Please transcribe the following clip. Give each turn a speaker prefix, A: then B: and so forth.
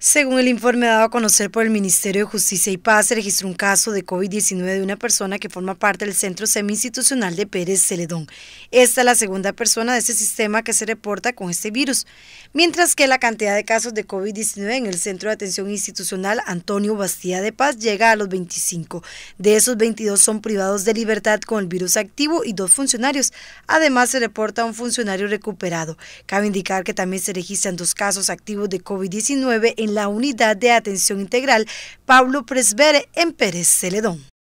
A: Según el informe dado a conocer por el Ministerio de Justicia y Paz, se registró un caso de COVID-19 de una persona que forma parte del Centro Semi-Institucional de Pérez Celedón. Esta es la segunda persona de este sistema que se reporta con este virus, mientras que la cantidad de casos de COVID-19 en el Centro de Atención Institucional Antonio Bastía de Paz llega a los 25. De esos 22 son privados de libertad con el virus activo y dos funcionarios. Además se reporta un funcionario recuperado. Cabe indicar que también se registran dos casos activos de COVID-19 en la unidad de atención integral Pablo Presbere en Pérez Celedón.